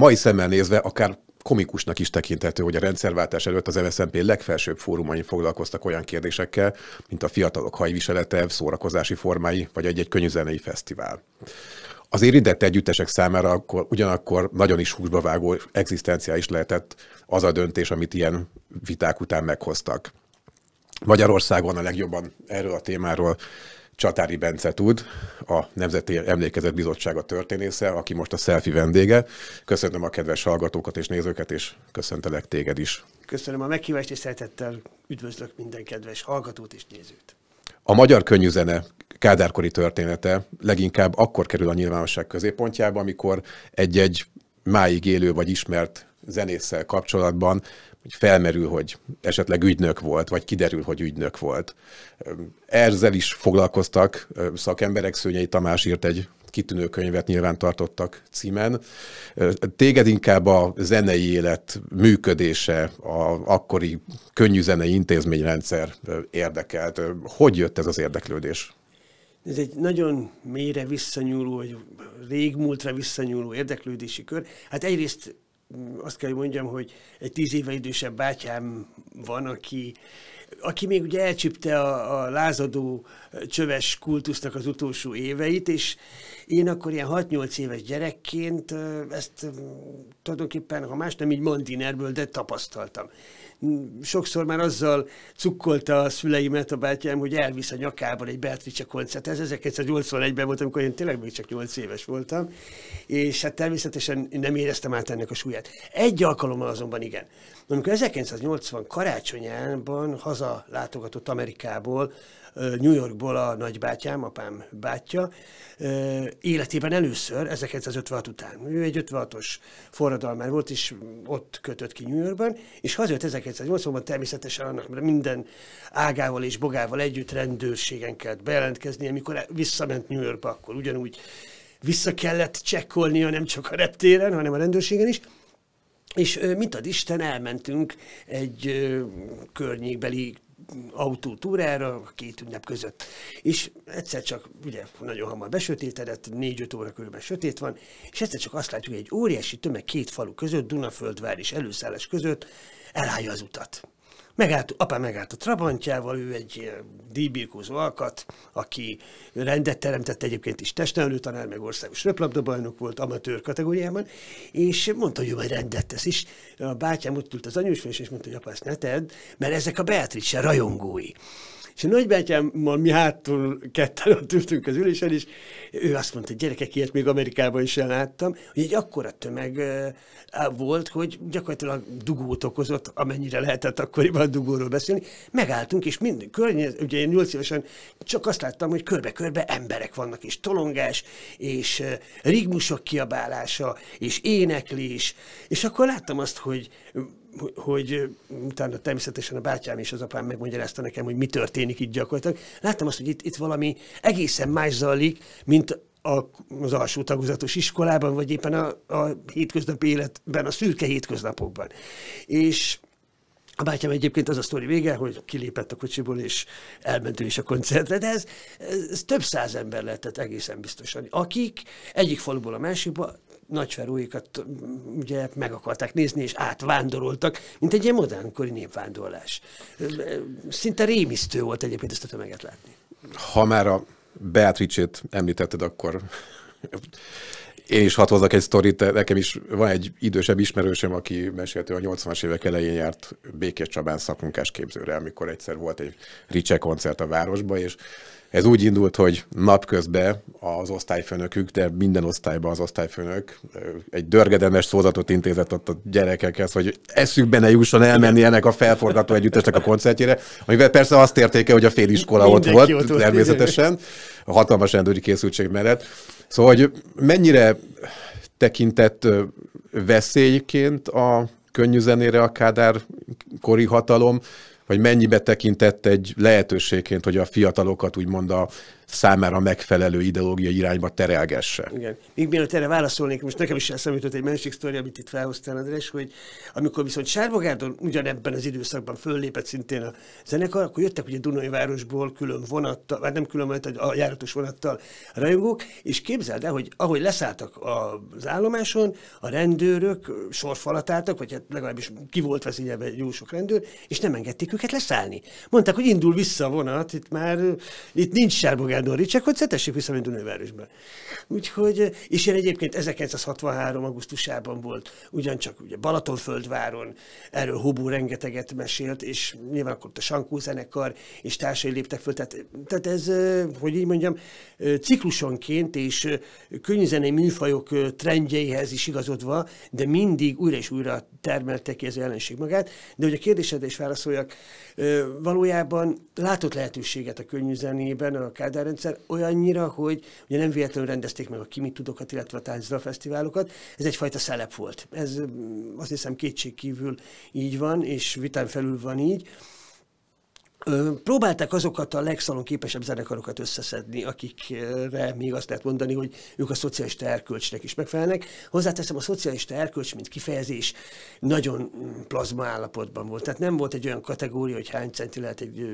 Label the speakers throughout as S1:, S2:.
S1: mai szemmel nézve akár komikusnak is tekinthető, hogy a rendszerváltás előtt az MSZNP legfelsőbb fórumain foglalkoztak olyan kérdésekkel, mint a fiatalok hajviselete, szórakozási formái, vagy egy-egy könyvzenei fesztivál. Az érintett együttesek számára akkor, ugyanakkor nagyon is húsba vágó egzisztenciális lehetett az a döntés, amit ilyen viták után meghoztak. Magyarországon a legjobban erről a témáról Csatári Bence tud, a Nemzeti Emlékezet Bizottsága történésze, aki most a selfie vendége. Köszönöm a kedves hallgatókat és nézőket, és köszöntelek téged is.
S2: Köszönöm a meghívást, és szeretettel üdvözlök minden kedves hallgatót és nézőt.
S1: A magyar könnyűzene kádárkori története leginkább akkor kerül a nyilvánosság középpontjába, amikor egy-egy máig élő vagy ismert zenésszel kapcsolatban hogy felmerül, hogy esetleg ügynök volt, vagy kiderül, hogy ügynök volt. Ezzel is foglalkoztak szakemberek, Szőnyei Tamás írt egy kitűnő könyvet nyilván tartottak címen. Téged inkább a zenei élet működése, a akkori könnyű zenei intézményrendszer érdekelt. Hogy jött ez az érdeklődés?
S2: Ez egy nagyon mélyre visszanyúló, vagy régmúltra visszanyúló érdeklődési kör. Hát egyrészt azt kell, hogy mondjam, hogy egy tíz éve idősebb bátyám van, aki, aki még ugye elcsípte a, a lázadó csöves kultusznak az utolsó éveit, és én akkor ilyen 6-8 éves gyerekként ezt tulajdonképpen, ha más nem így mandinerből, de tapasztaltam. Sokszor már azzal cukkolta a szüleimet a bátyám, hogy elvisz a nyakában egy Beatrice koncert. Ez 1981-ben volt, amikor én tényleg még csak 8 éves voltam, és hát természetesen nem éreztem át ennek a súlyát. Egy alkalommal azonban igen. Amikor 1980 karácsonyában haza látogatott Amerikából, New Yorkból a nagybátyám, apám bátyja, életében először, 1956 után. Ő egy 56-os forradalmár volt, és ott kötött ki New Yorkban, és hazajött 1980-ban természetesen annak, mert minden ágával és bogával együtt rendőrségen kellett bejelentkezni, amikor visszament New Yorkba, akkor ugyanúgy vissza kellett csekkolnia nem csak a reptéren, hanem a rendőrségen is, és mit ad Isten, elmentünk egy környékbeli a két ünnep között. És egyszer csak, ugye nagyon hamar besötétedett, négy-öt óra körülbelül sötét van, és egyszer csak azt látjuk, hogy egy óriási tömeg két falu között, Dunaföldvár és előszállás között elállja az utat. Megállt, apám megállt a Trabantjával, ő egy díjbirkózó alkat, aki rendet teremtett egyébként is testnevelő tanár, meg országos bajnok volt amatőr kategóriában, és mondta, hogy ő majd rendet tesz is. A bátyám ott ült az anyós és mondta, hogy apa, ezt ne tedd, mert ezek a Beatrice rajongói. És a nagybátyámmal mi hátul ketten ott ültünk az ülésen, és ő azt mondta, hogy gyerekek, ilyet még Amerikában is láttam, hogy egy akkora tömeg volt, hogy gyakorlatilag dugót okozott, amennyire lehetett akkoriban dugóról beszélni. Megálltunk, és minden környez, ugye én nyolc évesen csak azt láttam, hogy körbe-körbe emberek vannak, és tolongás, és rigmusok kiabálása, és éneklés, és akkor láttam azt, hogy hogy utána természetesen a bátyám és az apám megmagyarázta nekem, hogy mi történik itt gyakorlatilag. Láttam azt, hogy itt, itt valami egészen más zajlik, mint a, az alsó tagozatos iskolában, vagy éppen a, a hétköznapi életben, a szürke hétköznapokban. És a bátyám egyébként az a sztori vége, hogy kilépett a kocsiból, és elment ő is a koncertre, de ez, ez, ez több száz ember lehetett egészen biztosan, akik egyik faluból a másikba nagyferújikat mm, ugye meg akarták nézni, és átvándoroltak, mint egy ilyen modernkori népvándorlás. Szinte rémisztő volt egyébként ezt a tömeget látni.
S1: Ha már a Beatrice-t említetted, akkor én is hadd hozzak egy sztorit, nekem is van egy idősebb ismerősöm, aki mesélte, a 80-as évek elején járt Békés Csabán képzőre, amikor egyszer volt egy Ricse koncert a városba, és ez úgy indult, hogy napközben az osztályfőnökük, de minden osztályban az osztályfőnök egy dörgedelmes szózatot intézett ott a gyerekekhez, hogy eszükbe ne jusson elmenni ennek a felforgató együttesnek a koncertjére, amivel persze azt értéke, hogy a féliskola ott volt, ott volt, természetesen, a hatalmas rendőri készültség mellett. Szóval, hogy mennyire tekintett veszélyként a könnyű zenére a Kádár kori hatalom, vagy mennyibe tekintett egy lehetőségként, hogy a fiatalokat úgymond a számára megfelelő ideológiai irányba terelgesse.
S2: Igen. Még mielőtt erre válaszolnék, most nekem is eszembe jutott egy másik sztori, amit itt felhoztál, András, hogy amikor viszont Sárbogárdon ugyanebben az időszakban föllépett szintén a zenekar, akkor jöttek ugye Dunai városból külön vonattal, vagy nem külön vonattal, a járatos vonattal a rajongók, és képzeld el, hogy ahogy leszálltak az állomáson, a rendőrök sorfalat álltak, vagy hát legalábbis ki volt vezényelve jó sok rendőr, és nem engedték őket leszállni. Mondták, hogy indul vissza a vonat, itt már itt nincs Sárbogárdon hogy szetessék vissza, mint Dunajvárosban. Úgyhogy, és én egyébként 1963. augusztusában volt, ugyancsak ugye Balatonföldváron, erről Hobó rengeteget mesélt, és nyilván akkor ott a Sankó zenekar és társai léptek föl, tehát, tehát ez, hogy így mondjam, ciklusonként és könyvzenei műfajok trendjeihez is igazodva, de mindig újra és újra termeltek ki ez a jelenség magát. De hogy a kérdésedre is válaszoljak, valójában látott lehetőséget a könyvzenében a Kádár rendszer olyannyira, hogy ugye nem véletlenül rendezték meg a Kimi Tudokat, illetve a Táncra fesztiválokat. Ez egyfajta szelep volt. Ez mm, azt hiszem kétségkívül kívül így van, és vitán felül van így. Próbálták azokat a legszalonképesebb zenekarokat összeszedni, akikre még azt lehet mondani, hogy ők a szocialista erkölcsnek is megfelelnek. Hozzáteszem, a szocialista erkölcs, mint kifejezés, nagyon plazma állapotban volt. Tehát nem volt egy olyan kategória, hogy hány centi lehet egy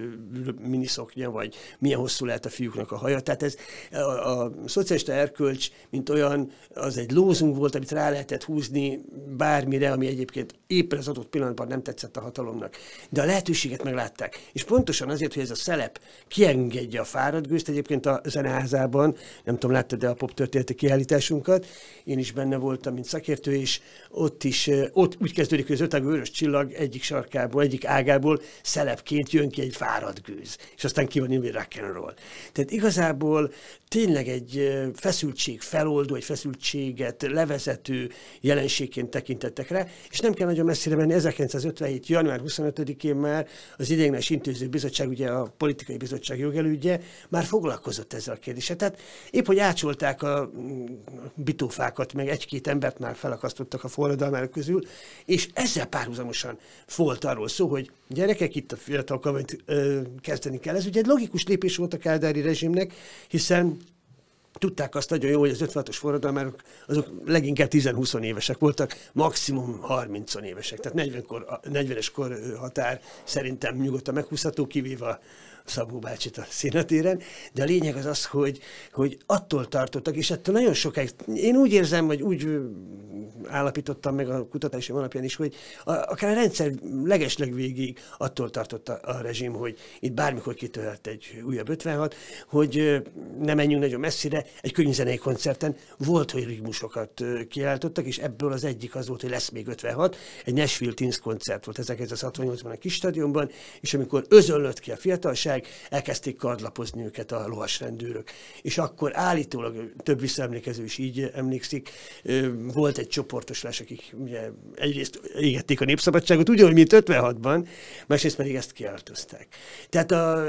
S2: miniszoknya, vagy milyen hosszú lehet a fiúknak a haja. Tehát ez a, a szocialista erkölcs, mint olyan, az egy lózunk volt, amit rá lehetett húzni bármire, ami egyébként éppen az adott pillanatban nem tetszett a hatalomnak. De a lehetőséget meglátták. És pontosan azért, hogy ez a szelep kiengedje a gőzt Egyébként a zeneházában, nem tudom, láttad de a pop történeti kiállításunkat, én is benne voltam, mint szakértő, és ott is, ott úgy kezdődik, hogy az ötágú vörös csillag egyik sarkából, egyik ágából szelepként jön ki egy gőz, és aztán ki van írva rock and roll. Tehát igazából tényleg egy feszültség feloldó, egy feszültséget levezető jelenségként tekintettek rá, és nem kell nagyon messzire menni, 1957. január 25-én már az ideiglenes intéző ellenőrző bizottság, ugye a politikai bizottság jogelődje már foglalkozott ezzel a kérdéssel. Tehát épp, hogy ácsolták a mm, bitófákat, meg egy-két embert már felakasztottak a forradalmárok közül, és ezzel párhuzamosan volt arról szó, hogy gyerekek, itt a fiatal kezdeni kell. Ez ugye egy logikus lépés volt a Kádári rezsimnek, hiszen tudták azt nagyon jó, hogy az 56-os forradalmárok azok leginkább 10-20 évesek voltak, maximum 30 évesek. Tehát 40-kor, 40-es kor határ szerintem nyugodtan meghúzható, kivéve Szabó bácsit a színetéren, de a lényeg az az, hogy, hogy attól tartottak, és ettől nagyon sokáig, én úgy érzem, hogy úgy állapítottam meg a kutatási alapján is, hogy a, akár a rendszer legesleg végig attól tartott a, a rezsim, hogy itt bármikor kitörhet egy újabb 56, hogy nem menjünk nagyon messzire, egy könyvzenei koncerten volt, hogy rigmusokat kiáltottak, és ebből az egyik az volt, hogy lesz még 56, egy Nashville Teens koncert volt ezek 68 ban a kis stadionban, és amikor özönlött ki a fiatalság, meg, elkezdték kardlapozni őket a lovas rendőrök. És akkor állítólag több visszaemlékező is így emlékszik, volt egy csoportosulás, akik ugye egyrészt égették a népszabadságot, ugyanúgy, mint 56-ban, másrészt pedig ezt kiáltozták. Tehát a,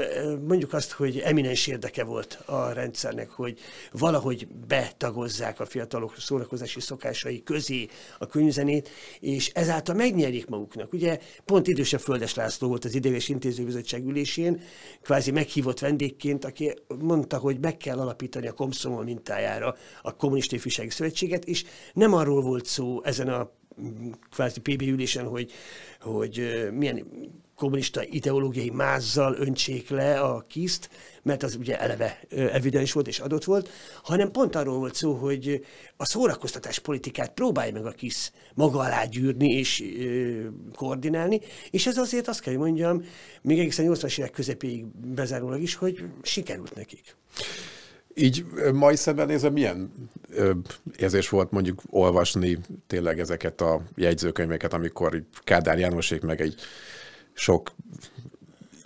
S2: mondjuk azt, hogy eminens érdeke volt a rendszernek, hogy valahogy betagozzák a fiatalok szórakozási szokásai közé a könyvzenét, és ezáltal megnyerik maguknak. Ugye pont idősebb Földes László volt az Ideges Intézőbizottság ülésén, kvázi meghívott vendégként, aki mondta, hogy meg kell alapítani a komszomol mintájára a Kommunista Ifjúsági Szövetséget, és nem arról volt szó ezen a mm, kvázi PB ülésen, hogy, hogy milyen kommunista ideológiai mázzal öntsék le a kiszt, mert az ugye eleve evidens volt és adott volt, hanem pont arról volt szó, hogy a szórakoztatás politikát próbálja meg a KISZ maga alá gyűrni és ö, koordinálni, és ez azért azt kell, hogy mondjam, még egészen 80-as évek közepéig bezárólag is, hogy sikerült nekik.
S1: Így mai szemben nézve milyen ö, érzés volt mondjuk olvasni tényleg ezeket a jegyzőkönyveket, amikor Kádár Jánosék meg egy sok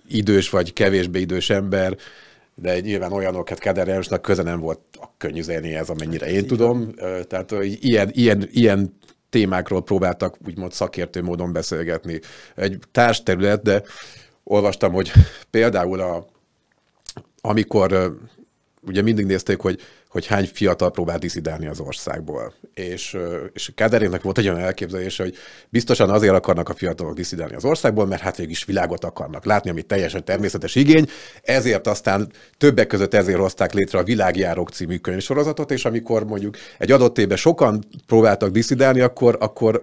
S1: idős vagy kevésbé idős ember, de nyilván olyanok, hát Kádár Jánosnak köze nem volt a könnyű ez, amennyire én hát, tudom. Tehát ilyen, ilyen, ilyen témákról próbáltak úgymond szakértő módon beszélgetni. Egy társterület, de olvastam, hogy például a, amikor ugye mindig nézték, hogy hogy hány fiatal próbál diszidálni az országból. És, és Káderének volt egy olyan elképzelése, hogy biztosan azért akarnak a fiatalok diszidálni az országból, mert hát végig is világot akarnak látni, ami teljesen természetes igény, ezért aztán többek között ezért hozták létre a Világjárók című könyvsorozatot, és amikor mondjuk egy adott évben sokan próbáltak diszidálni, akkor, akkor,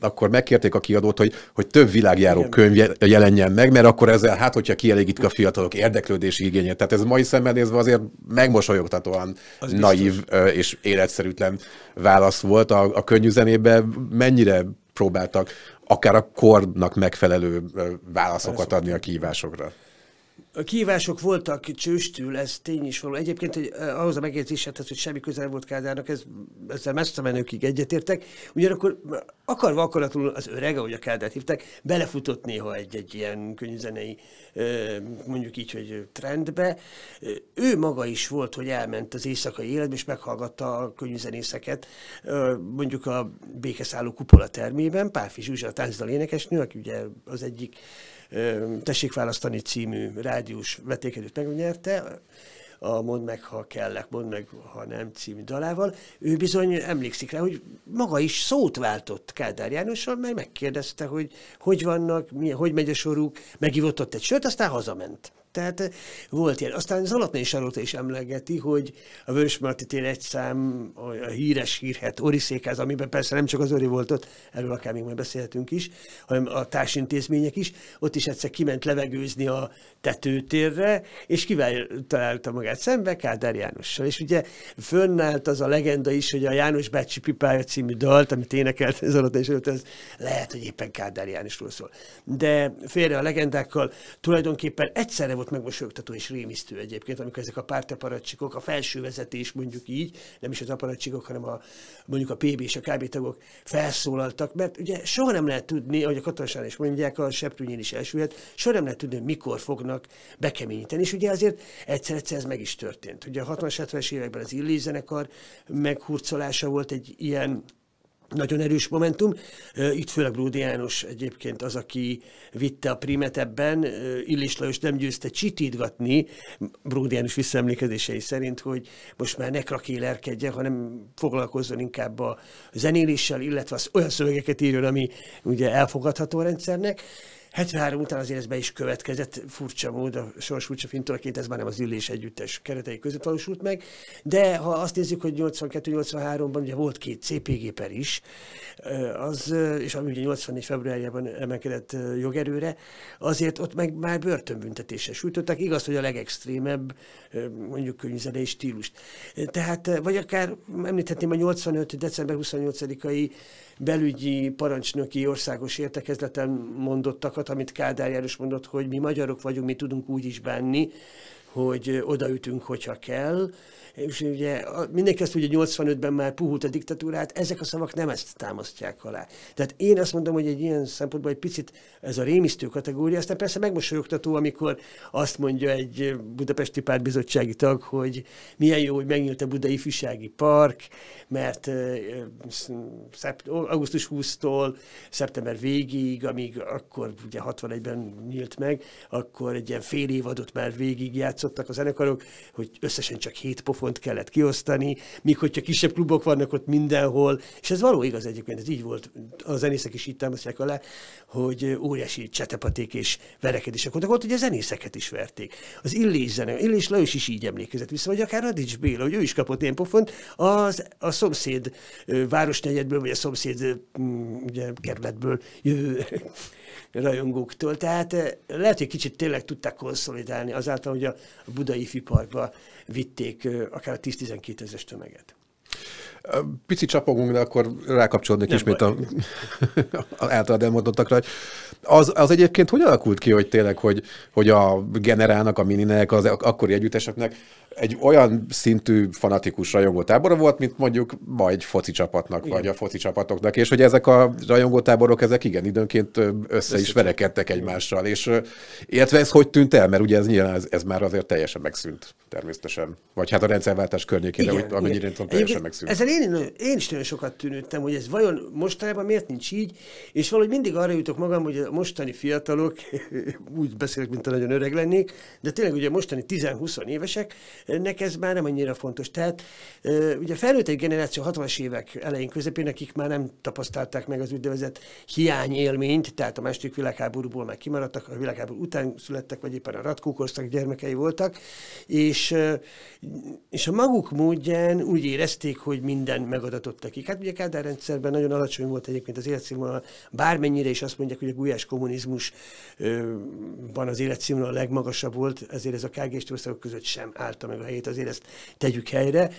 S1: akkor megkérték a kiadót, hogy, hogy több világjáró könyv jelenjen meg, mert akkor ezzel, hát hogyha kielégítik a fiatalok érdeklődési igényét. Tehát ez mai szemmel nézve azért megmosolyogtatóan az naív biztos. és életszerűtlen válasz volt. A, a könnyű zenébe. mennyire próbáltak akár a kornak megfelelő válaszokat adni a kihívásokra?
S2: A kívások voltak csőstül, ez tény is való. Egyébként hogy eh, ahhoz a megértéshez, hogy semmi közel volt Kádárnak, ez, ezzel messze menőkig egyetértek. Ugyanakkor akarva akaratul az öreg, ahogy a Kádárt hívták, belefutott néha egy-egy ilyen könyvzenei, eh, mondjuk így, hogy trendbe. Eh, ő maga is volt, hogy elment az éjszakai életbe, és meghallgatta a könyvzenészeket, mondjuk a Békeszálló kupola termében, Páfi Zsuzsa, a táncdal énekesnő, aki ugye az egyik Tessék választani című rádiós vetékedőt megnyerte, a Mondd meg, ha kellek, mondd meg, ha nem című dalával, ő bizony emlékszik rá, hogy maga is szót váltott Kádár Jánossal, mert megkérdezte, hogy hogy vannak, mi hogy megy a soruk, megivott ott egy sört, aztán hazament tehát eh, volt ilyen. Aztán Zalatné Sarolta is emlegeti, hogy a vörös Marti tér egy szám, a híres hírhet Ori székház, amiben persze nem csak az Ori volt ott, erről akár még majd beszélhetünk is, hanem a társintézmények is, ott is egyszer kiment levegőzni a tetőtérre, és kivel találta magát szembe? Kádár Jánossal. És ugye fönnállt az a legenda is, hogy a János bácsi pipája című dalt, amit énekelt Zalatné Sarolta, ez lehet, hogy éppen Kádár Jánosról szól. De félre a legendákkal tulajdonképpen egyszerre volt volt megmosolyogtató és rémisztő egyébként, amikor ezek a pártaparatcsikok, a felső vezetés mondjuk így, nem is az aparatcsikok, hanem a, mondjuk a PB és a KB tagok felszólaltak, mert ugye soha nem lehet tudni, ahogy a katasán is mondják, a seprűnyén is elsülhet, soha nem lehet tudni, mikor fognak bekeményíteni. És ugye azért egyszer-egyszer ez meg is történt. Ugye a 60-70-es években az Illis zenekar meghurcolása volt egy ilyen nagyon erős momentum. Itt főleg Bródi János egyébként az, aki vitte a primet ebben. Illis Lajos nem győzte csitítgatni, Bródi János visszaemlékezései szerint, hogy most már ne krakélerkedjen, hanem foglalkozzon inkább a zenéléssel, illetve az olyan szövegeket írjon, ami ugye elfogadható a rendszernek. 73 után azért ez be is következett, furcsa mód, a sors furcsa fintoraként ez már nem az ülés együttes keretei között valósult meg, de ha azt nézzük, hogy 82-83-ban ugye volt két CPG per is, az, és ami ugye 84 februárjában emelkedett jogerőre, azért ott meg már börtönbüntetésre sújtották, igaz, hogy a legextrémebb mondjuk könyvzenei stílust. Tehát, vagy akár említhetném a 85. december 28-ai belügyi parancsnoki országos értekezleten mondottakat, amit Kádár János mondott, hogy mi magyarok vagyunk, mi tudunk úgy is benni, hogy odaütünk, hogyha kell, és ugye mindenki azt ugye 85-ben már puhult a diktatúrát, ezek a szavak nem ezt támasztják alá. Tehát én azt mondom, hogy egy ilyen szempontból egy picit ez a rémisztő kategória, aztán persze megmosolyogtató, amikor azt mondja egy budapesti pártbizottsági tag, hogy milyen jó, hogy megnyílt a Budai Ifjúsági Park, mert augusztus 20-tól szeptember végig, amíg akkor ugye 61-ben nyílt meg, akkor egy ilyen fél évadot már végig játszottak a zenekarok, hogy összesen csak hét pofon pont kellett kiosztani, míg hogyha kisebb klubok vannak ott mindenhol, és ez való igaz egyébként, ez így volt, a zenészek is így támasztják alá, hogy óriási csetepaték és verekedések voltak ott, hogy a zenészeket is verték. Az Illés zene, Illés Lajos is így emlékezett vissza, vagy akár Radics Béla, hogy ő is kapott ilyen pofont, az, a szomszéd városnegyedből, vagy a szomszéd ugye, kerületből jövő rajongóktól. Tehát eh, lehet, hogy kicsit tényleg tudták konszolidálni azáltal, hogy a budai ifiparba vitték eh, akár a 10-12 ezeres tömeget.
S1: Pici csapogunk, de akkor rákapcsolódnék ismét baj. a, a általad elmondottakra. az, az egyébként hogy alakult ki, hogy tényleg, hogy, hogy a generálnak, a mininek, az akkori együtteseknek egy olyan szintű fanatikus rajongótábora volt, mint mondjuk majd egy foci csapatnak, igen. vagy a foci csapatoknak, és hogy ezek a rajongótáborok, ezek igen, időnként össze is verekedtek egymással, és illetve ez hogy tűnt el, mert ugye ez nyilván ez, ez már azért teljesen megszűnt természetesen, vagy hát a rendszerváltás környékére, hogy amennyire tudom, teljesen megszűnt. Ezen
S2: én, én is nagyon sokat tűnődtem, hogy ez vajon mostanában miért nincs így, és valahogy mindig arra jutok magam, hogy a mostani fiatalok, úgy beszélek, mint a nagyon öreg lennék, de tényleg ugye a mostani 10-20 évesek, ennek ez már nem annyira fontos. Tehát ugye a felnőtt egy generáció 60-as évek elején közepén, akik már nem tapasztalták meg az úgynevezett hiányélményt, tehát a második világháborúból már kimaradtak, a világháború után születtek, vagy éppen a ratkókorszak gyermekei voltak, és, és a maguk módján úgy érezték, hogy minden megadatott nekik. Hát ugye Kádár rendszerben nagyon alacsony volt egyébként az életszínvonal, bármennyire is azt mondják, hogy a gulyás kommunizmusban az életszínvonal a legmagasabb volt, ezért ez a KGST országok között sem állta meg meg a helyét, azért ezt tegyük helyre.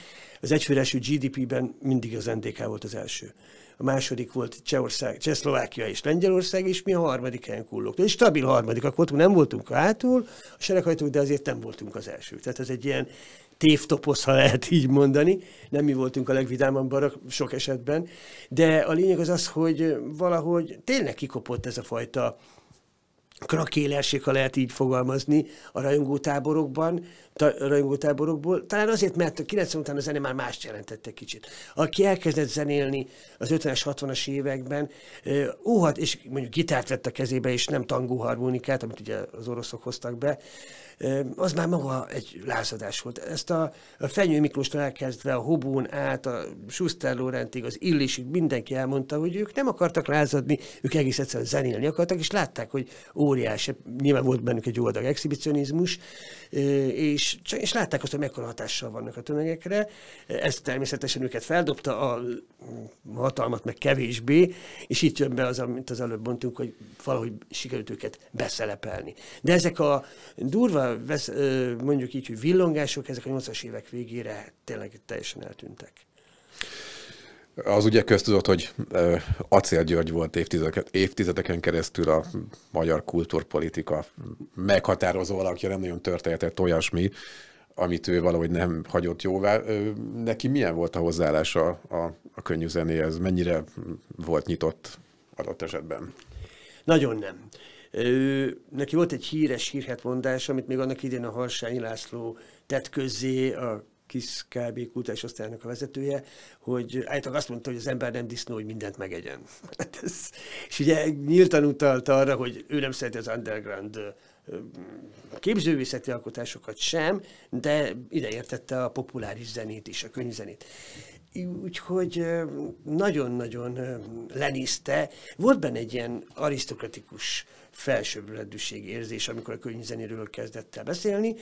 S2: Az egyfőresű GDP-ben mindig az NDK volt az első. A második volt Csehország, Csehszlovákia és Lengyelország, és mi a harmadik helyen kullogtunk. És stabil harmadikak voltunk, nem voltunk hátul, a sereghajtók, de azért nem voltunk az első. Tehát ez egy ilyen tévtoposz, ha lehet így mondani. Nem mi voltunk a legvidámabbak sok esetben, de a lényeg az az, hogy valahogy tényleg kikopott ez a fajta krakéljáséka lehet így fogalmazni a rajongótáborokban, ta, rajongótáborokból. Talán azért, mert a 90 után a zene már más jelentette kicsit. Aki elkezdett zenélni az 50-es, 60-as években, óhat, és mondjuk gitárt vett a kezébe, és nem tangó harmonikát, amit ugye az oroszok hoztak be, az már maga egy lázadás volt. Ezt a, a Fenyő Miklóstól elkezdve a Hobón át, a Schuster Lorentig, az Illisig mindenki elmondta, hogy ők nem akartak lázadni, ők egész egyszerűen zenélni akartak, és látták, hogy óriási, nyilván volt bennük egy oldag exhibicionizmus, és, és látták azt, hogy mekkora hatással vannak a tömegekre. Ez természetesen őket feldobta a hatalmat, meg kevésbé, és itt jön be az, amit az előbb mondtunk, hogy valahogy sikerült őket beszelepelni. De ezek a durva, vesz, mondjuk így, hogy villongások, ezek a 80-as évek végére tényleg teljesen eltűntek.
S1: Az ugye köztudott, hogy Acél György volt évtizedeken, évtizedeken keresztül a magyar kultúrpolitika meghatározó alakja, nem nagyon történetett olyasmi, amit ő valahogy nem hagyott jóvá. Neki milyen volt a hozzáállása a, a könnyű zenéhez? Mennyire volt nyitott adott esetben?
S2: Nagyon nem. Ő, neki volt egy híres hírhet mondás, amit még annak idén a Harsányi László tett közzé, a kis KB kultás osztályának a vezetője, hogy állítólag azt mondta, hogy az ember nem disznó, hogy mindent megegyen. Hát ez, és ugye nyíltan utalta arra, hogy ő nem szereti az underground képzővészeti alkotásokat sem, de ideértette a populáris zenét is, a könyvzenét. Úgyhogy nagyon-nagyon lenézte. Volt benne egy ilyen arisztokratikus felsőbbrendűség érzés, amikor a könyvzenéről kezdett el beszélni.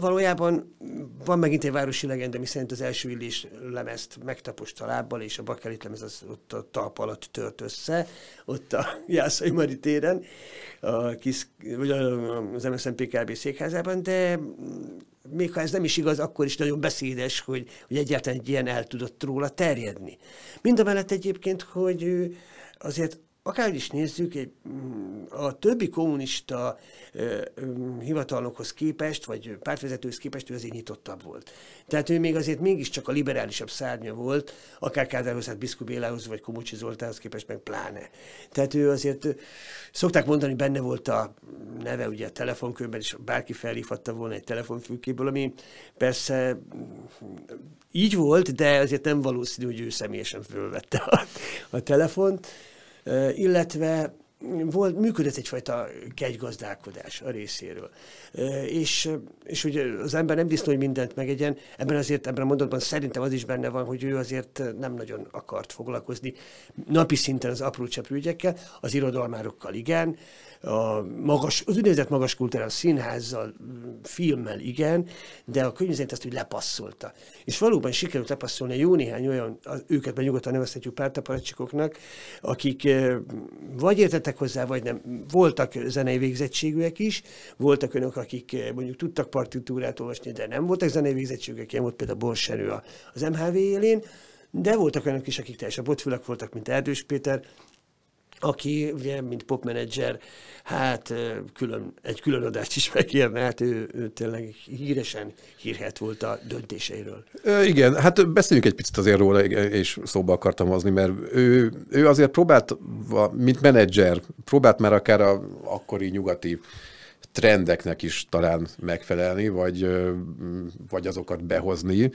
S2: Valójában van megint egy városi legenda, ami szerint az első illés lemezt megtapos talábbal, és a bakelit lemez az ott a talp alatt tört össze, ott a Jászai Mari téren, a kis, vagy az KB székházában, de még ha ez nem is igaz, akkor is nagyon beszédes, hogy, hogy egyáltalán egy ilyen el tudott róla terjedni. Mind a mellett egyébként, hogy azért akár is nézzük, egy, mm, a többi kommunista ö, ö, mm, hivatalnokhoz képest, vagy pártvezetőhöz képest ő azért nyitottabb volt. Tehát ő még azért mégiscsak a liberálisabb szárnya volt, akár Kádárhoz, hát Biszkú Bélához, vagy Komocsi Zoltánhoz képest meg pláne. Tehát ő azért, szokták mondani, benne volt a neve ugye a telefonkönyvben, és bárki felhívhatta volna egy telefonfülkéből, ami persze mm, így volt, de azért nem valószínű, hogy ő személyesen fölvette a, a telefont illetve volt, működött egyfajta kegygazdálkodás a részéről. És, és ugye az ember nem biztos hogy mindent megegyen, ebben azért, ebben a mondatban szerintem az is benne van, hogy ő azért nem nagyon akart foglalkozni napi szinten az apró ügyekkel, az irodalmárokkal igen, a magas, az úgynevezett magas kultúra, a színházzal, filmmel igen, de a környezet ezt úgy lepasszolta. És valóban sikerült lepasszolni jó néhány olyan, őket be nyugodtan nevezhetjük pártaparacsikoknak, akik vagy értettek hozzá, vagy nem. Voltak zenei végzettségűek is, voltak önök, akik mondjuk tudtak partitúrát olvasni, de nem voltak zenei végzettségűek, ilyen volt például Borsenő az MHV élén, de voltak olyanok is, akik teljesen botfülek voltak, mint Erdős Péter, aki ugye, mint popmenedzser, hát külön, egy külön adást is megérne, hát ő, ő tényleg híresen hírhet volt a döntéseiről.
S1: Ö, igen, hát beszéljünk egy picit azért róla, és szóba akartam hozni, mert ő, ő azért próbált, mint menedzser, próbált már akár a akkori nyugati trendeknek is talán megfelelni, vagy, vagy azokat behozni.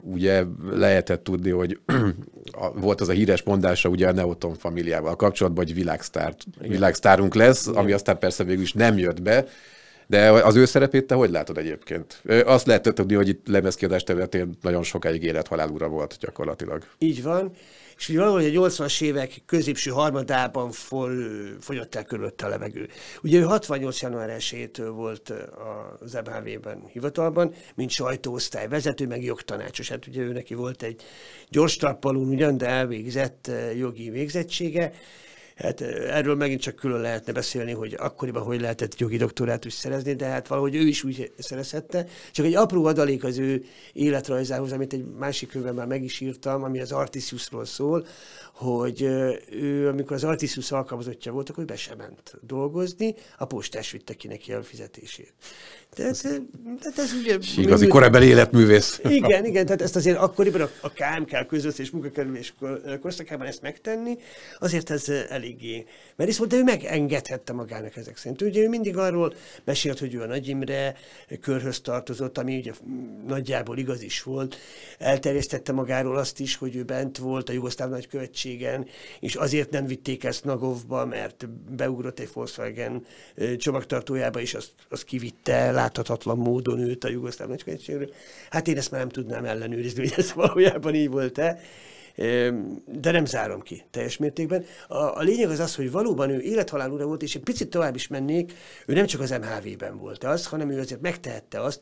S1: Ugye lehetett tudni, hogy volt az a híres mondása ugye a Neoton familiával kapcsolatban, hogy világsztárt, világsztárunk lesz, Igen. ami aztán persze végül is nem jött be, de az ő szerepét te hogy látod egyébként? Azt lehet tudni, hogy itt lemezkiadás területén nagyon sokáig élethalálúra volt gyakorlatilag.
S2: Így van és hogy valahogy a 80-as évek középső harmadában fogyott el körülött a levegő. Ugye ő 68. január 1 volt az mhv ben hivatalban, mint sajtóosztály vezető, meg jogtanácsos. Hát ugye ő neki volt egy gyors trappalón ugyan, de elvégzett jogi végzettsége, Hát erről megint csak külön lehetne beszélni, hogy akkoriban hogy lehetett jogi doktorátust szerezni, de hát valahogy ő is úgy szerezhette. Csak egy apró adalék az ő életrajzához, amit egy másik könyvben már meg is írtam, ami az Artisiusról szól, hogy ő, amikor az Altisus alkalmazottja volt, akkor be sem ment dolgozni, a postás vitte ki neki a fizetését. Tehát, tehát ez ugye... És igazi korábbi életművész. Igen, igen, tehát ezt azért akkoriban a, a KMK között és munkakerülés korszakában ezt megtenni, azért ez eléggé merész de ő megengedhette magának ezek szerint. Ugye ő mindig arról mesélt, hogy ő a Nagy Imre körhöz tartozott, ami ugye mm, nagyjából igaz is volt. Elterjesztette magáról azt is, hogy ő bent volt a Jugoszláv nagykövetség mentességen, és azért nem vitték ezt Nagovba, mert beugrott egy Volkswagen csomagtartójába, és azt, azt kivitte láthatatlan módon őt a jugoszláv nagykövetségről. Hát én ezt már nem tudnám ellenőrizni, hogy ez valójában így volt-e de nem zárom ki teljes mértékben. A, a lényeg az az, hogy valóban ő élethalál ura volt, és egy picit tovább is mennék, ő nem csak az MHV-ben volt az, hanem ő azért megtehette azt,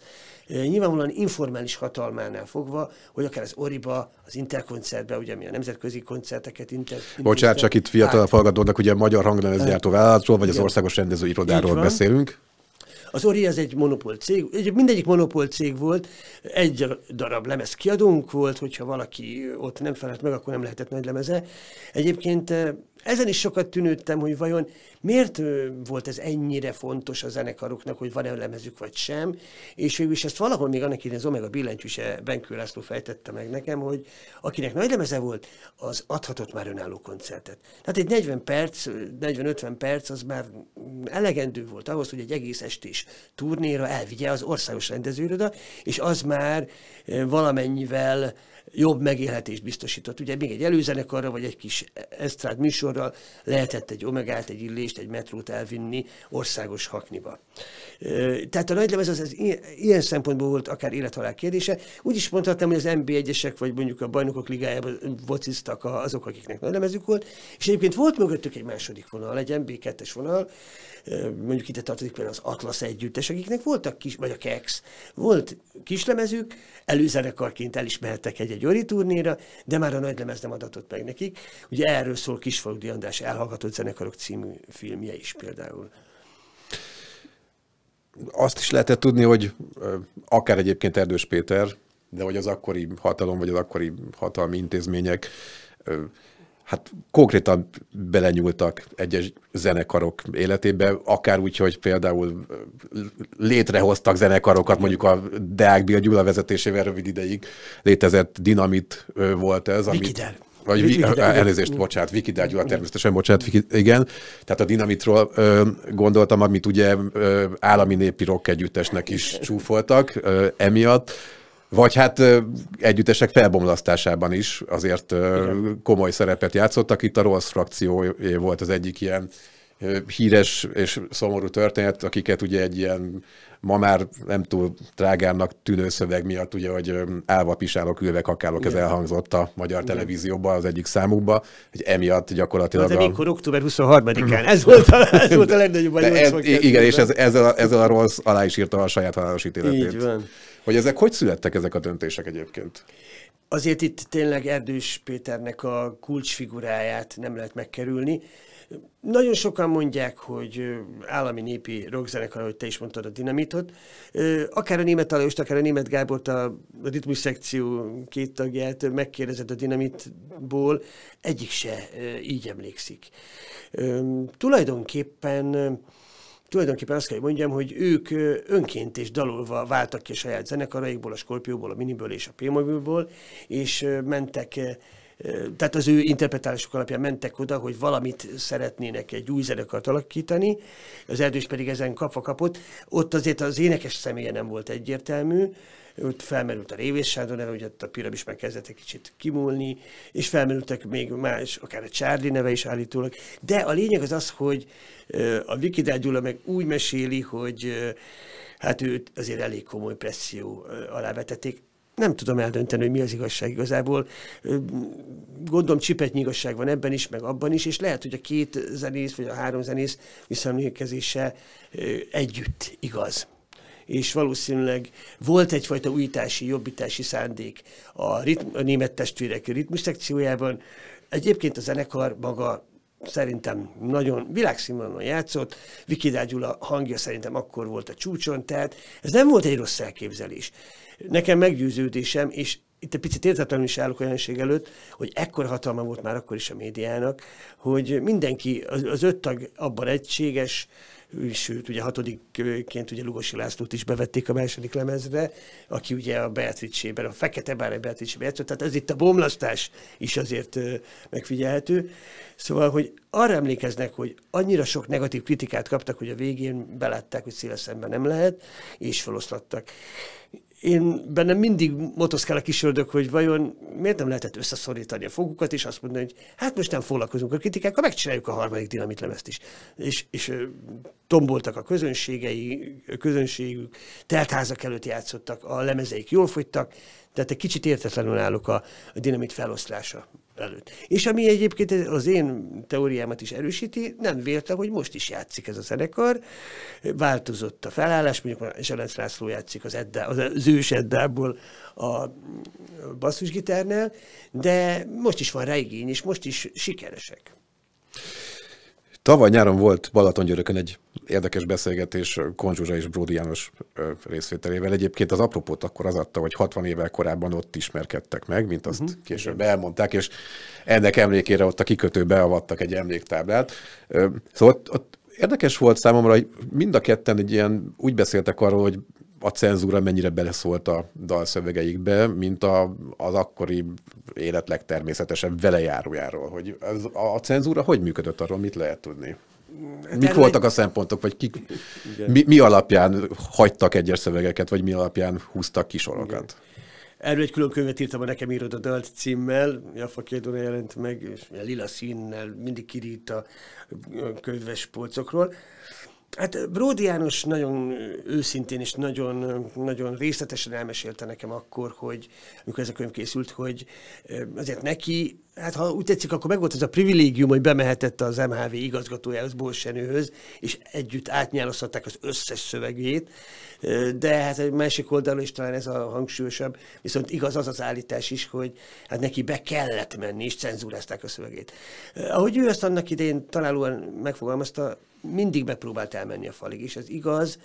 S2: e, nyilvánvalóan informális hatalmánál fogva, hogy akár az Oriba, az Interkoncertbe, ugye mi a nemzetközi koncerteket inter... Bocsánat, csak itt fiatal
S1: hallgatónak, hát- ugye a Magyar Hanglemezgyártó hát- vállalatról, vagy az országos rendezőirodáról beszélünk.
S2: Az Ori az egy monopól cég, egy, mindegyik monopól cég volt, egy darab lemez kiadónk volt, hogyha valaki ott nem felelt meg, akkor nem lehetett nagy lemeze. Egyébként eh, ezen is sokat tűnődtem, hogy vajon miért volt ez ennyire fontos a zenekaroknak, hogy van-e lemezük vagy sem, és végül is ezt valahol még annak idején az Omega billentyűse Benkő László fejtette meg nekem, hogy akinek nagy lemeze volt, az adhatott már önálló koncertet. Tehát egy 40 perc, 40-50 perc az már elegendő volt ahhoz, hogy egy egész estés turnéra elvigye az országos rendezőiroda, és az már valamennyivel jobb megélhetést biztosított. Ugye még egy előzenekarra, vagy egy kis esztrád műsorral lehetett egy omegát, egy illést, egy metrót elvinni országos hakniba. Tehát a nagylemez az, az ilyen szempontból volt akár élethalál kérdése. Úgy is mondhatnám, hogy az mb 1 esek vagy mondjuk a bajnokok ligájában vociztak azok, akiknek nagylemezük volt, és egyébként volt mögöttük egy második vonal, egy mb 2 es vonal, mondjuk itt tartozik például az Atlas együttes, akiknek voltak kis, vagy a Kex, volt kislemezük, előzenekarként el is mehettek egy-egy Győri turnéra, de már a nagylemez nem adatott meg nekik. Ugye erről szól Kisfaludi András elhallgatott zenekarok című filmje is például
S1: azt is lehetett tudni, hogy akár egyébként Erdős Péter, de hogy az akkori hatalom, vagy az akkori hatalmi intézmények hát konkrétan belenyúltak egyes zenekarok életébe, akár úgy, hogy például létrehoztak zenekarokat, mondjuk a Deák Bill Gyula vezetésével rövid ideig létezett Dinamit volt ez. Amit, Vikidel. Vagy Viki, elnézést, bocsánat, Viki Gyula, természetesen, bocsánat, Viki, igen. Tehát a Dinamitról ö, gondoltam, amit ugye ö, állami népi rock együttesnek is csúfoltak ö, emiatt. Vagy hát együttesek felbomlasztásában is azért Igen. komoly szerepet játszottak. Itt a Rolls frakció volt az egyik ilyen híres és szomorú történet, akiket ugye egy ilyen ma már nem túl drágának tűnő szöveg miatt, ugye, hogy állva pisálok, ülve kakálok, ez elhangzott a magyar Igen. televízióban az egyik számukban, hogy emiatt gyakorlatilag... Az a... Amikor
S2: október 23-án, ez volt a, ez volt a legnagyobb baj. Ez, igen, és ez,
S1: ezzel, a, ezzel a rossz alá is írta a saját halálos ítéletét. Így van. Hogy ezek hogy születtek ezek a döntések egyébként?
S2: Azért itt tényleg Erdős Péternek a kulcsfiguráját nem lehet megkerülni. Nagyon sokan mondják, hogy állami népi rockzenekar, ahogy te is mondtad, a dinamitot. Akár a német Alajost, akár a német Gábort, a ritmus szekció két tagját megkérdezett a dinamitból, egyik se így emlékszik. Tulajdonképpen tulajdonképpen azt kell, hogy mondjam, hogy ők önként és dalolva váltak ki a saját zenekaraikból, a Skorpióból, a Miniből és a p és mentek tehát az ő interpretálások alapján mentek oda, hogy valamit szeretnének egy új zenekart alakítani, az erdős pedig ezen kapva kapott. Ott azért az énekes személye nem volt egyértelmű, ott felmerült a Révész Sándor neve, ugye a piramis már kezdett egy kicsit kimúlni, és felmerültek még más, akár a Csárdi neve is állítólag. De a lényeg az az, hogy a Vikidál Gyula meg úgy meséli, hogy hát őt azért elég komoly presszió alá vetették nem tudom eldönteni, hogy mi az igazság igazából. Gondolom csipetnyi igazság van ebben is, meg abban is, és lehet, hogy a két zenész, vagy a három zenész visszaemlékezése együtt igaz és valószínűleg volt egyfajta újítási, jobbítási szándék a, ritm, a német testvérek ritmus szekciójában. Egyébként a zenekar maga szerintem nagyon világszínvonalon játszott, Vikidá Gyula hangja szerintem akkor volt a csúcson, tehát ez nem volt egy rossz elképzelés. Nekem meggyőződésem, és itt egy picit értetlenül is állok olyan előtt, hogy ekkor hatalma volt már akkor is a médiának, hogy mindenki, az, az öt tag abban egységes, sőt, ugye hatodikként ugye Lugosi Lászlót is bevették a második lemezre, aki ugye a Beatrice-ben, a Fekete Bárány Beatrice-ben játszott, tehát ez itt a bomlasztás is azért megfigyelhető. Szóval, hogy arra emlékeznek, hogy annyira sok negatív kritikát kaptak, hogy a végén belátták, hogy széles szemben nem lehet, és feloszlattak én bennem mindig motoszkál a ördög, hogy vajon miért nem lehetett összeszorítani a fogukat, és azt mondani, hogy hát most nem foglalkozunk a kritikákkal, megcsináljuk a harmadik dinamitlemezt is. És, és tomboltak a közönségei, közönségük, teltházak előtt játszottak, a lemezeik jól fogytak, tehát egy kicsit értetlenül állok a, a dinamit feloszlása előtt. És ami egyébként az én teóriámat is erősíti, nem véletlen, hogy most is játszik ez a zenekar. Változott a felállás, mondjuk Zselenc László játszik az, eddá, az ős eddából a basszusgitárnál, de most is van rá igény, és most is sikeresek.
S1: Tavaly nyáron volt Balatongyörökön egy érdekes beszélgetés Konzsuzsa és Bródi János részvételével. Egyébként az apropót akkor az adta, hogy 60 évvel korábban ott ismerkedtek meg, mint azt uh-huh. később elmondták, és ennek emlékére ott a kikötő beavattak egy emléktáblát. Szóval ott, ott érdekes volt számomra, hogy mind a ketten egy ilyen úgy beszéltek arról, hogy a cenzúra mennyire beleszólt a dalszövegeikbe, mint a, az akkori élet legtermészetesebb velejárójáról. Hogy ez, a cenzúra hogy működött arról, mit lehet tudni? Mm, Mik voltak egy... a szempontok, vagy kik, mi, mi alapján hagytak egyes szövegeket, vagy mi alapján húztak kisorokat? Igen.
S2: Erről egy külön könyvet írtam a Nekem írod a dalt címmel, Jaffa Kédona jelent meg, és lila színnel mindig kirít a könyves polcokról. Hát eh, Bródi János nagyon őszintén és nagyon, eh, nagyon részletesen elmesélte nekem akkor, hogy amikor ez a könyv készült, hogy eh, azért neki, hát ha úgy tetszik, akkor meg volt ez a privilégium, hogy bemehetett az MHV igazgatójához, Bolsenőhöz, és együtt átnyálasztották az összes szövegét, de hát egy másik oldalon is talán ez a hangsúlyosabb, viszont igaz az az állítás is, hogy hát neki be kellett menni, és cenzúrázták a szövegét. Ahogy ő ezt annak idején találóan megfogalmazta, mindig megpróbált elmenni a falig, és ez igaz.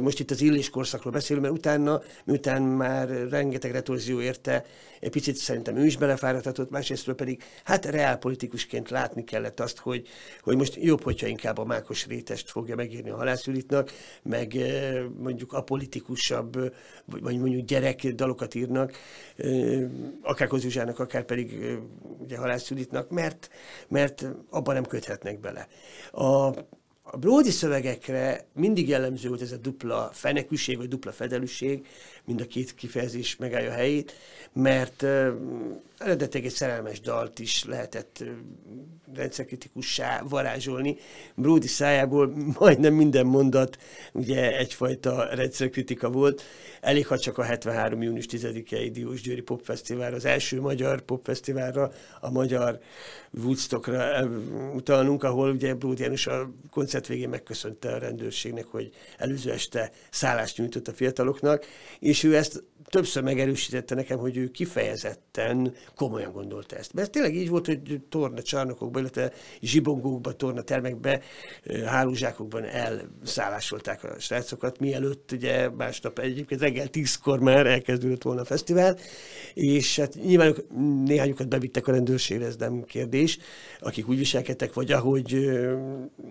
S2: Most itt az illés korszakról beszélünk, mert utána, miután már rengeteg retorzió érte, egy picit szerintem ő is belefáradhatott, másrésztről pedig hát reálpolitikusként látni kellett azt, hogy, hogy most jobb, hogyha inkább a mákos rétest fogja megírni a halászülitnak, meg mondjuk a politikusabb vagy mondjuk gyerek dalokat írnak, akár Kozuzsának, akár pedig ugye halászülitnak, mert, mert abban nem köthetnek bele. A a bródi szövegekre mindig jellemző volt ez a dupla fenekűség, vagy dupla fedelűség, mind a két kifejezés megállja a helyét, mert uh, eredetileg egy szerelmes dalt is lehetett uh, rendszerkritikussá varázsolni. Brody szájából majdnem minden mondat ugye egyfajta rendszerkritika volt. Elég, ha csak a 73. június 10-i Diós Győri Popfesztiválra, az első magyar popfesztiválra, a magyar Woodstockra utalnunk, ahol ugye Brody János a koncert végén megköszönte a rendőrségnek, hogy előző este szállást nyújtott a fiataloknak, és issue as többször megerősítette nekem, hogy ő kifejezetten komolyan gondolta ezt. Mert ez tényleg így volt, hogy torna csarnokokban, illetve zsibongókba, torna termekbe, hálózsákokban elszállásolták a srácokat, mielőtt ugye másnap egyébként reggel tízkor már elkezdődött volna a fesztivál, és hát nyilván ők, néhányukat bevittek a rendőrségre, ez nem kérdés, akik úgy viselkedtek, vagy ahogy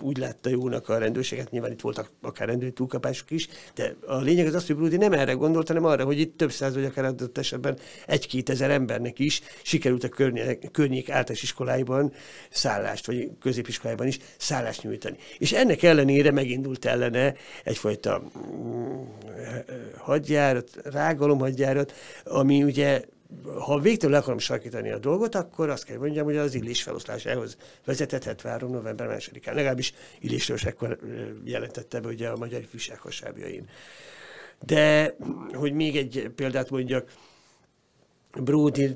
S2: úgy látta jónak a rendőrséget, nyilván itt voltak akár rendőri túlkapások is, de a lényeg az az, hogy Brudi nem erre gondolt, hanem arra, hogy itt több száz, vagy akár adott esetben egy-két ezer embernek is sikerült a környék, környék általános iskoláiban szállást, vagy középiskoláiban is szállást nyújtani. És ennek ellenére megindult ellene egyfajta mm, rágalom hadjárat, ami ugye ha végtelenül akarom sarkítani a dolgot, akkor azt kell mondjam, hogy az illés feloszlásához vezetett 73. november 2-án. Legalábbis illésről ekkor jelentette be ugye a magyar ifjúság hasábjain. De hogy még egy példát mondjak,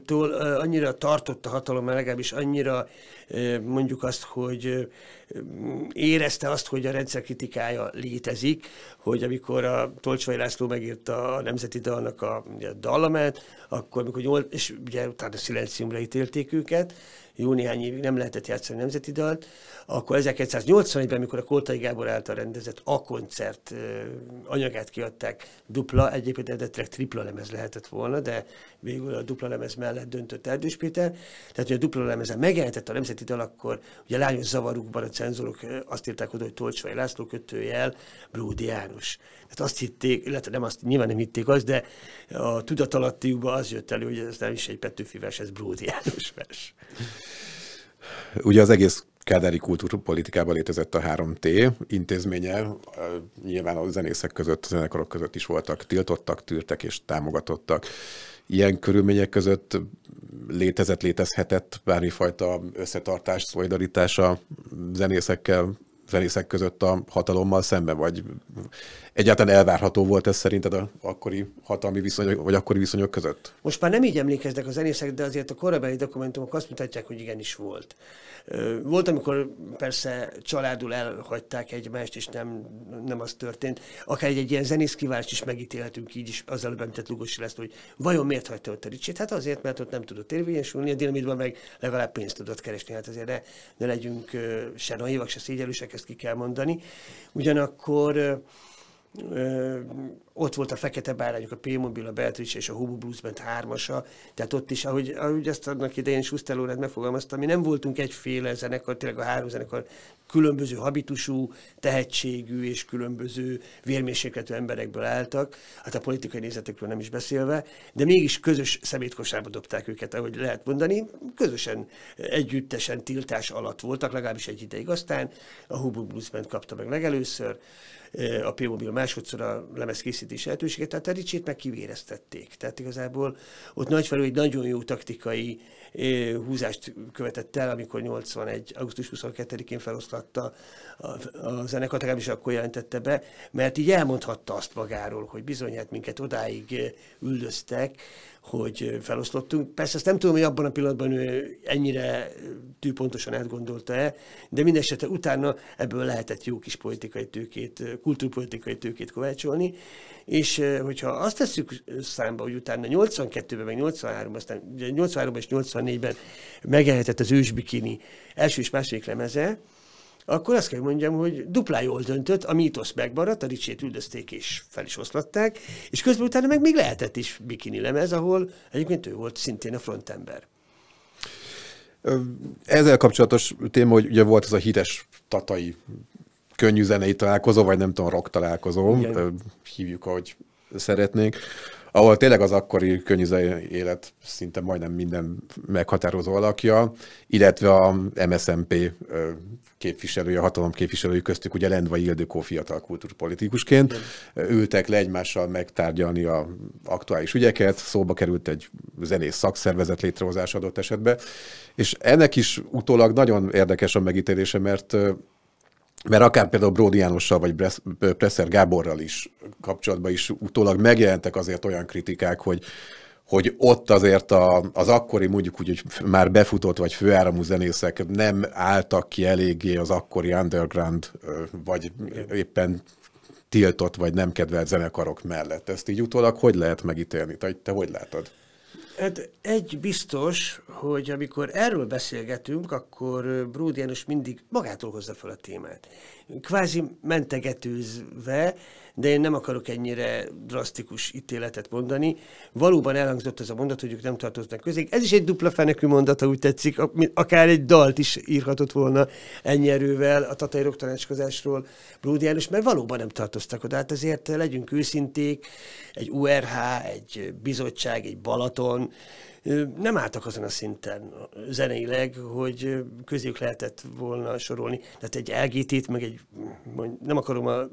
S2: tól annyira tartott a hatalom, legalábbis annyira mondjuk azt, hogy érezte azt, hogy a rendszer kritikája létezik, hogy amikor a Tolcsvai László megírta a Nemzeti Dalnak a, a dallamát, akkor amikor nyolc, és ugye utána szilenciumra ítélték őket, jó néhány évig nem lehetett játszani nemzeti dalt, akkor 1981-ben, amikor a Koltai Gábor által rendezett a koncert anyagát kiadták dupla, egyébként eredetileg tripla lemez lehetett volna, de végül a dupla lemez mellett döntött Erdős Péter. Tehát, hogy a dupla lemezen megjelentett a nemzeti dal, akkor ugye a lányos zavarukban a cenzorok azt írták oda, hogy Tolcsvai László kötőjel, Bródi János. Tehát azt hitték, illetve nem azt, nyilván nem hitték azt, de a tudatalattiukban az jött elő, hogy ez nem is egy Petőfi vers, ez Bródi János vers.
S1: Ugye az egész kádári kultúrpolitikában létezett a 3T intézménye, nyilván a zenészek között, a zenekarok között is voltak tiltottak, tűrtek és támogatottak. Ilyen körülmények között létezett, létezhetett bármifajta összetartás, szolidaritás a zenészekkel, zenészek között a hatalommal szemben, vagy egyáltalán elvárható volt ez szerinted a akkori hatalmi viszonyok, vagy akkori viszonyok között?
S2: Most már nem így emlékeznek az zenészek, de azért a korabeli dokumentumok azt mutatják, hogy igenis volt. Volt, amikor persze családul elhagyták egymást, és nem, nem az történt. Akár egy, egy ilyen zenész kiválást is megítélhetünk így is, azzal említett Lugosi lesz, hogy vajon miért hagyta ott a ricsét? Hát azért, mert ott nem tudott érvényesülni, a dinamitban meg legalább pénzt tudott keresni, hát azért ne, ne legyünk se naivak, se szégyelősek, ezt ki kell mondani. Ugyanakkor Ö, ott volt a Fekete Bárányok, a P-Mobil, a Beatrice és a Hubu Blues Band hármasa, tehát ott is, ahogy, ahogy ezt annak idején Schuster úr megfogalmazta, mi nem voltunk egyféle zenekar, tényleg a három zenekar különböző habitusú, tehetségű és különböző vérmérsékletű emberekből álltak, hát a politikai nézetekről nem is beszélve, de mégis közös szemétkosárba dobták őket, ahogy lehet mondani, közösen, együttesen tiltás alatt voltak, legalábbis egy ideig aztán, a Hubu Blues Band kapta meg legelőször, a Playmobil másodszor a készítés lehetőséget, tehát a Ricsét meg kivéreztették. Tehát igazából ott nagyfelül egy nagyon jó taktikai húzást követett el, amikor 81. augusztus 22-én feloszlatta a, a zenekar, is akkor jelentette be, mert így elmondhatta azt magáról, hogy bizony, hát minket odáig üldöztek, hogy feloszlottunk. Persze azt nem tudom, hogy abban a pillanatban ő ennyire tű pontosan átgondolta-e, de mindesetre utána ebből lehetett jó kis politikai tőkét, kultúrpolitikai tőkét kovácsolni, és eh, hogyha azt tesszük számba, hogy utána 82-ben, meg 83 aztán 83 és 84-ben megjelentett az ősbikini első és második lemeze, akkor azt kell mondjam, hogy duplá jól döntött, a mítosz megmaradt, a ricsét üldözték és fel is oszlatták, és közben utána meg még lehetett is bikini lemez, ahol egyébként ő volt szintén a frontember.
S1: Ezzel kapcsolatos téma, hogy ugye volt ez a híres tatai könnyű zenei találkozó, vagy nem tudom, rock találkozó, Igen. hívjuk, ahogy szeretnénk ahol tényleg az akkori könnyűzai élet szinte majdnem minden meghatározó alakja, illetve a MSMP képviselője, a hatalom képviselői köztük ugye Lendvai Ildikó fiatal kultúrpolitikusként Igen. ültek le egymással megtárgyalni a aktuális ügyeket, szóba került egy zenész szakszervezet létrehozás adott esetben, és ennek is utólag nagyon érdekes a megítélése, mert mert akár például Bródi Jánossal vagy Presser Gáborral is kapcsolatban is utólag megjelentek azért olyan kritikák, hogy, hogy ott azért a, az akkori mondjuk úgy, hogy már befutott vagy főáramú zenészek nem álltak ki eléggé az akkori underground, vagy éppen tiltott vagy nem kedvelt zenekarok mellett. Ezt így utólag hogy lehet megítélni? Te, te hogy látod?
S2: Hát egy biztos, hogy amikor erről beszélgetünk, akkor Bródi János mindig magától hozza fel a témát kvázi mentegetőzve, de én nem akarok ennyire drasztikus ítéletet mondani. Valóban elhangzott ez a mondat, hogy ők nem tartoznak közé. Ez is egy dupla fenekű mondata úgy tetszik, akár egy dalt is írhatott volna ennyi erővel a tatairok tanácskozásról Bródi János, mert valóban nem tartoztak oda. Hát ezért legyünk őszinték, egy URH, egy bizottság, egy Balaton, nem álltak azon a szinten zeneileg, hogy közéjük lehetett volna sorolni. Tehát egy lgt meg egy, nem akarom az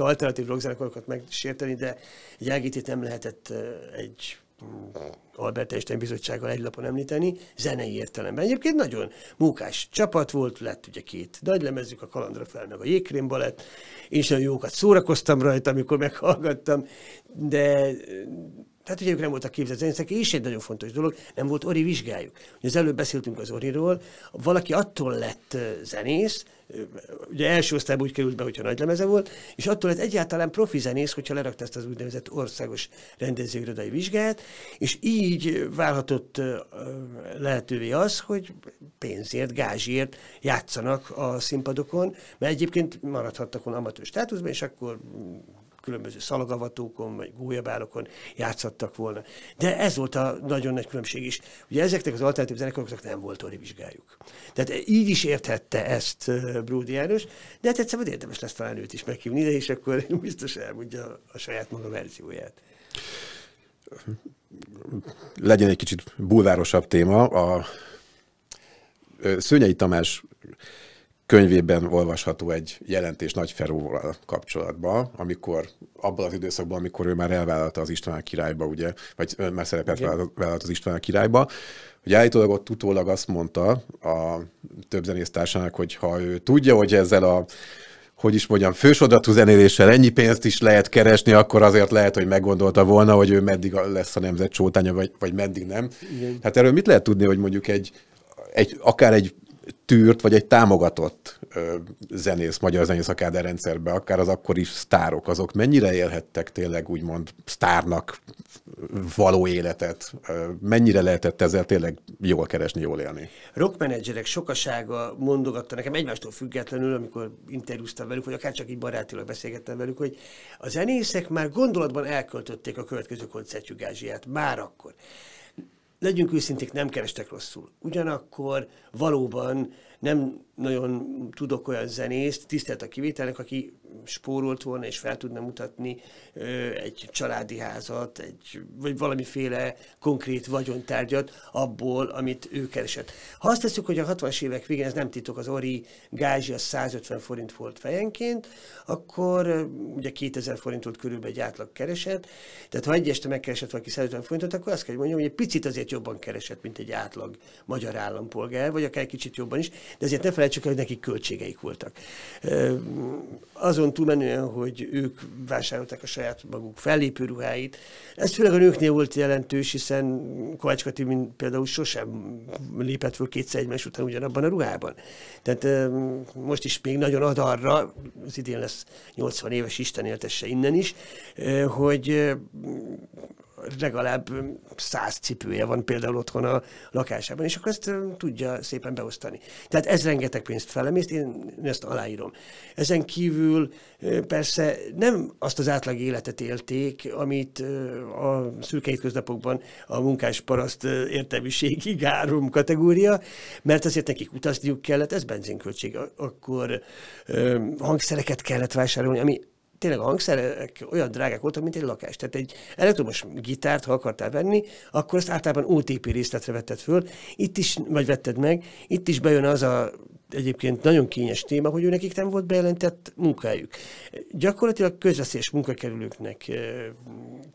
S2: alternatív rockzenekarokat megsérteni, de egy lgt nem lehetett egy mm, Albert Einstein bizottsággal egy lapon említeni, zenei értelemben. Egyébként nagyon munkás csapat volt, lett ugye két nagylemezük, a Kalandra fel, meg a Jégkrém balett. Én is nagyon jókat szórakoztam rajta, amikor meghallgattam, de tehát hogy ők nem voltak képzett zenészek, és egy nagyon fontos dolog, nem volt ori vizsgájuk. Az előbb beszéltünk az oriról, valaki attól lett zenész, ugye első osztályban úgy került be, hogyha nagy lemeze volt, és attól lett egyáltalán profi zenész, hogyha lerakta ezt az úgynevezett országos rendezőirodai vizsgát, és így válhatott lehetővé az, hogy pénzért, gázsért játszanak a színpadokon, mert egyébként maradhattak volna amatőr státuszban, és akkor különböző szalagavatókon, vagy gólyabálokon játszhattak volna. De ez volt a nagyon nagy különbség is. Ugye ezeknek az alternatív zenekaroknak nem volt ori vizsgájuk. Tehát így is érthette ezt Bródi János, de hát egyszerűen érdemes lesz talán őt is meghívni ide, és akkor biztos elmondja a saját maga verzióját
S1: legyen egy kicsit bulvárosabb téma, a Szőnyei Tamás könyvében olvasható egy jelentés nagy Feróval kapcsolatban, amikor abban az időszakban, amikor ő már elvállalta az István királyba, ugye, vagy már szerepet vállalt az István királyba, hogy állítólag ott utólag azt mondta a több zenésztársának, hogy ha ő tudja, hogy ezzel a hogy is mondjam, fősodratú zenéléssel ennyi pénzt is lehet keresni, akkor azért lehet, hogy meggondolta volna, hogy ő meddig lesz a nemzet csótánya, vagy, vagy meddig nem. Igen. Hát erről mit lehet tudni, hogy mondjuk egy, egy akár egy tűrt, vagy egy támogatott zenész, magyar zenész akár de rendszerbe, akár az akkori sztárok, azok mennyire élhettek tényleg úgymond sztárnak való életet? Mennyire lehetett ezzel tényleg jól keresni, jól élni?
S2: Rockmenedzserek sokasága mondogatta nekem egymástól függetlenül, amikor interjúztam velük, vagy akár csak így barátilag beszélgettem velük, hogy a zenészek már gondolatban elköltötték a következő koncertjük Ázsiát, már akkor legyünk őszinték, nem kerestek rosszul. Ugyanakkor valóban nem nagyon tudok olyan zenészt, tisztelt a kivételnek, aki spórolt volna és fel tudna mutatni ö, egy családi házat, egy, vagy valamiféle konkrét vagyontárgyat abból, amit ő keresett. Ha azt tesszük, hogy a 60-as évek végén, ez nem titok, az Ori gázsi az 150 forint volt fejenként, akkor ugye 2000 forint volt körülbelül egy átlag keresett. tehát ha egy este megkeresett valaki 150 forintot, akkor azt kell mondjam, hogy egy picit azért jobban keresett, mint egy átlag magyar állampolgár, vagy akár kicsit jobban is, de azért ne felejtsd, felejtsük el, hogy nekik költségeik voltak. Azon túlmenően, hogy ők vásárolták a saját maguk fellépő ruháit, ez főleg a nőknél volt jelentős, hiszen Kovács Kati mint például sosem lépett föl kétszer egymás után ugyanabban a ruhában. Tehát most is még nagyon ad arra, az idén lesz 80 éves Isten éltesse innen is, hogy legalább hm, száz cipője van például otthon a lakásában, és akkor ezt hm, tudja szépen beosztani. Tehát ez rengeteg pénzt felemészt, én ezt aláírom. Ezen kívül hm, persze nem azt az átlag életet élték, amit a szürkeit köznapokban a paraszt értelmiségi gárum kategória, mert azért nekik utazniuk kellett, ez benzinköltség, akkor hangszereket kellett vásárolni, ami tényleg a hangszerek olyan drágák voltak, mint egy lakás. Tehát egy elektromos gitárt, ha akartál venni, akkor azt általában OTP részletre vetted föl, itt is, vagy vetted meg, itt is bejön az a egyébként nagyon kényes téma, hogy ő nekik nem volt bejelentett munkájuk. Gyakorlatilag közveszélyes munkakerülőknek eh,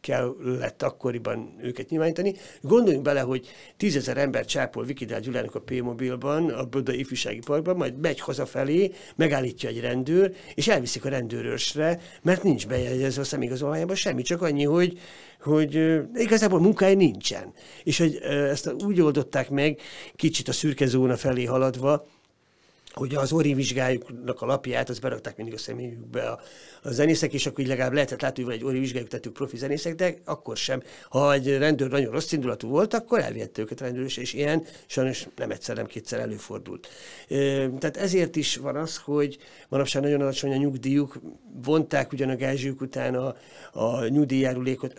S2: kellett akkoriban őket nyilvánítani. Gondoljunk bele, hogy tízezer ember csápol Vikidál Gyulának a P-mobilban, a Buda ifjúsági parkban, majd megy hazafelé, megállítja egy rendőr, és elviszik a rendőrösre, mert nincs bejegyezve a személyigazolványában semmi, csak annyi, hogy hogy igazából munkája nincsen. És hogy ezt úgy oldották meg, kicsit a szürke zóna felé haladva, hogy az ori vizsgájuknak a lapját, az berakták mindig a személyükbe a, a zenészek, és akkor így legalább lehetett látni, hogy van egy ori vizsgájuk, tettük profi zenészek, de akkor sem. Ha egy rendőr nagyon rossz indulatú volt, akkor elvihette őket a rendőr, és ilyen sajnos nem egyszer, nem kétszer előfordult. Ö, tehát ezért is van az, hogy manapság nagyon alacsony a nyugdíjuk, vonták ugyan a gázsiuk után a, a nyugdíjjárulékot,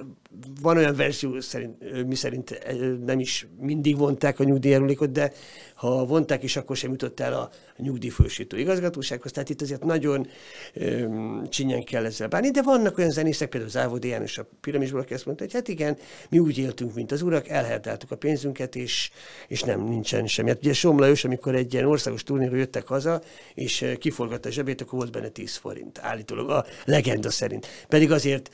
S2: van olyan verzió, szerint, mi szerint nem is mindig vonták a nyugdíjjárulékot, de ha vonták is, akkor sem jutott el a nyugdíjfősítő igazgatósághoz. Tehát itt azért nagyon öm, csinyen kell ezzel bánni, de vannak olyan zenészek, például Závodi János a piramisból, aki azt mondta, hogy hát igen, mi úgy éltünk, mint az urak, elhertáltuk a pénzünket, és, és nem nincsen semmi. Hát ugye Somlajos, amikor egy ilyen országos turnéről jöttek haza, és kiforgatta a zsebét, akkor volt benne 10 forint, állítólag a legenda szerint. Pedig azért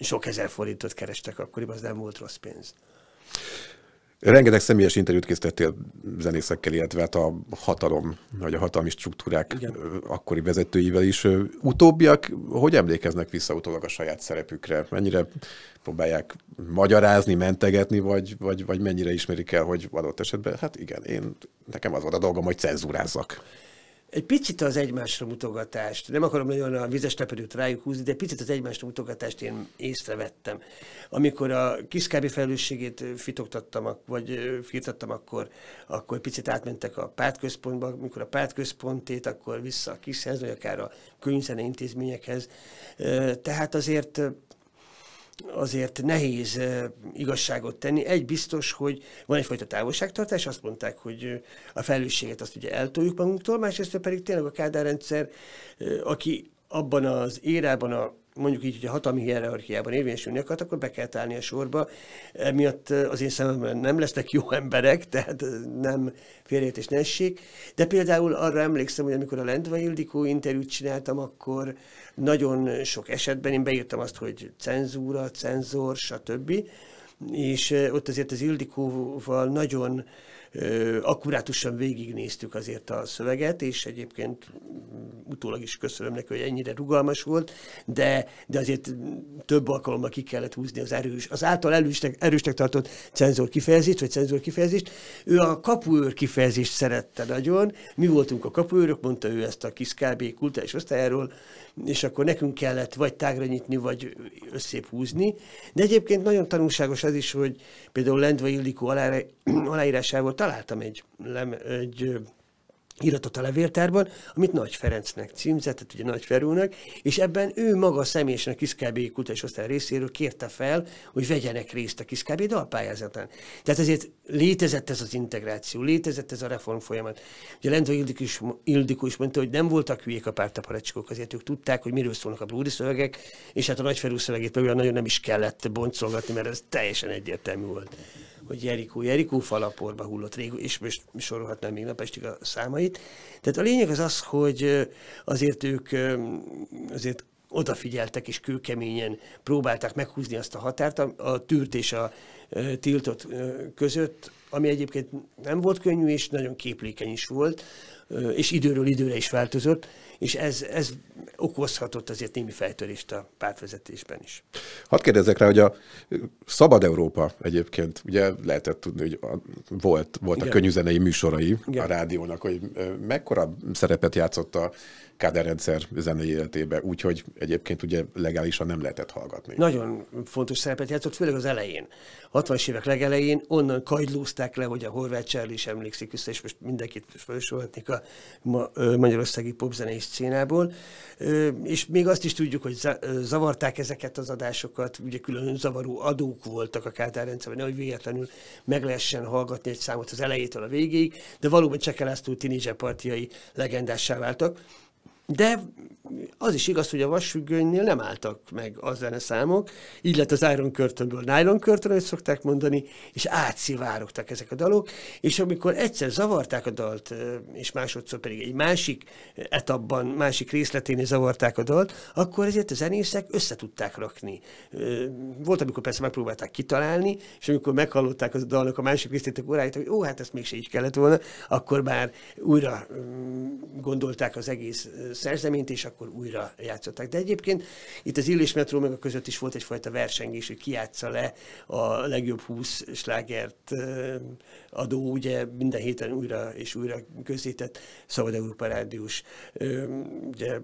S2: sok ezer forintot kerestek akkoriban, az nem volt rossz pénz.
S1: Rengeteg személyes interjút készítettél zenészekkel, illetve hát a hatalom, vagy a hatalmi struktúrák Igen. akkori vezetőivel is. Utóbbiak hogy emlékeznek vissza utólag a saját szerepükre? Mennyire próbálják magyarázni, mentegetni, vagy, vagy, vagy mennyire ismerik el, hogy adott esetben, hát igen, én, nekem az volt a dolgom, hogy cenzúrázzak
S2: egy picit az egymásra mutogatást, nem akarom nagyon a vizes tepedőt rájuk húzni, de picit az egymásra mutogatást én észrevettem. Amikor a kiskábi felelősségét fitoktattam, vagy firtattam, akkor, akkor egy picit átmentek a pártközpontba, amikor a pártközpontét, akkor vissza a kishez, vagy akár a könyvzene intézményekhez. Tehát azért azért nehéz igazságot tenni. Egy biztos, hogy van egyfajta távolságtartás, azt mondták, hogy a felelősséget azt ugye eltoljuk magunktól, másrészt pedig tényleg a Kádár rendszer, aki abban az érában a mondjuk így, hogy a hatalmi hierarchiában érvényesülni akart, akkor be kell állni a sorba. Emiatt az én szememben nem lesznek jó emberek, tehát nem félértés ne essék. De például arra emlékszem, hogy amikor a Lendvai Ildikó interjút csináltam, akkor nagyon sok esetben én beírtam azt, hogy cenzúra, cenzor, stb. És ott azért az Ildikóval nagyon akkurátusan végignéztük azért a szöveget, és egyébként utólag is köszönöm neki, hogy ennyire rugalmas volt, de, de azért több alkalommal ki kellett húzni az erős, az által erősnek, erősnek tartott cenzor kifejezést, vagy cenzor kifejezést. Ő a kapuőr kifejezést szerette nagyon. Mi voltunk a kapuőrök, mondta ő ezt a kis KB kultúrás osztályáról, és akkor nekünk kellett vagy tágra nyitni, vagy összép húzni. De egyébként nagyon tanulságos az is, hogy például Lendva Illikó aláírásával találtam egy, lem, egy iratot a levéltárban, amit Nagy Ferencnek címzett, ugye Nagy Ferúnak, és ebben ő maga személyesen a Kiszkábé Kultúrás osztály részéről kérte fel, hogy vegyenek részt a Kiszkábé dalpályázatán. Tehát ezért létezett ez az integráció, létezett ez a reform folyamat. Ugye Lendő Ildikó is, is mondta, hogy nem voltak hülyék a pártaparacsikok, azért ők tudták, hogy miről szólnak a blúdi szövegek, és hát a Nagy Ferú szövegét például nagyon nem is kellett boncolgatni, mert ez teljesen egyértelmű volt hogy Jerikó, Jerikó falaporba hullott rég, és most sorolhatnám még napestig a számait. Tehát a lényeg az az, hogy azért ők azért odafigyeltek és kőkeményen próbálták meghúzni azt a határt a, a tűrt és a tiltott között, ami egyébként nem volt könnyű, és nagyon képlékeny is volt, és időről időre is változott és ez, ez okozhatott azért némi fejtörést a pártvezetésben is.
S1: Hadd kérdezzek rá, hogy a Szabad Európa egyébként, ugye lehetett tudni, hogy a, volt, volt Igen. könnyűzenei műsorai Igen. a rádiónak,
S2: hogy mekkora
S1: szerepet játszott a káderrendszer zenei életébe, úgyhogy egyébként ugye legálisan nem lehetett hallgatni.
S2: Nagyon fontos szerepet játszott, főleg az elején. 60-as évek legelején onnan kajdlózták le, hogy a Horváth Charlie is emlékszik vissza, és most mindenkit felsorolhatnék a ma, Magyarországi popzenei színából. és még azt is tudjuk, hogy zavarták ezeket az adásokat, ugye külön zavaró adók voltak a Kádár rendszerben, nehogy véletlenül meg lehessen hallgatni egy számot az elejétől a végéig, de valóban tinizse tinédzserpartiai legendássá váltak. De az is igaz, hogy a vasfüggönynél nem álltak meg az zeneszámok, így lett az Iron Curtainből Nylon Curtain, ahogy szokták mondani, és átszivárogtak ezek a dalok, és amikor egyszer zavarták a dalt, és másodszor pedig egy másik etapban, másik részletén zavarták a dalt, akkor ezért a zenészek összetudták rakni. Volt, amikor persze megpróbálták kitalálni, és amikor meghallották a dalnak a másik részét, akkor rájöttek, hogy ó, hát ezt mégse így kellett volna, akkor már újra mm, gondolták az egész szerzeményt, és akkor újra játszották. De egyébként itt az Illés Metró meg a között is volt egyfajta versengés, hogy ki játsza le a legjobb 20 slágert adó, ugye minden héten újra és újra közzétett Szabad Európa Rádiós ugye,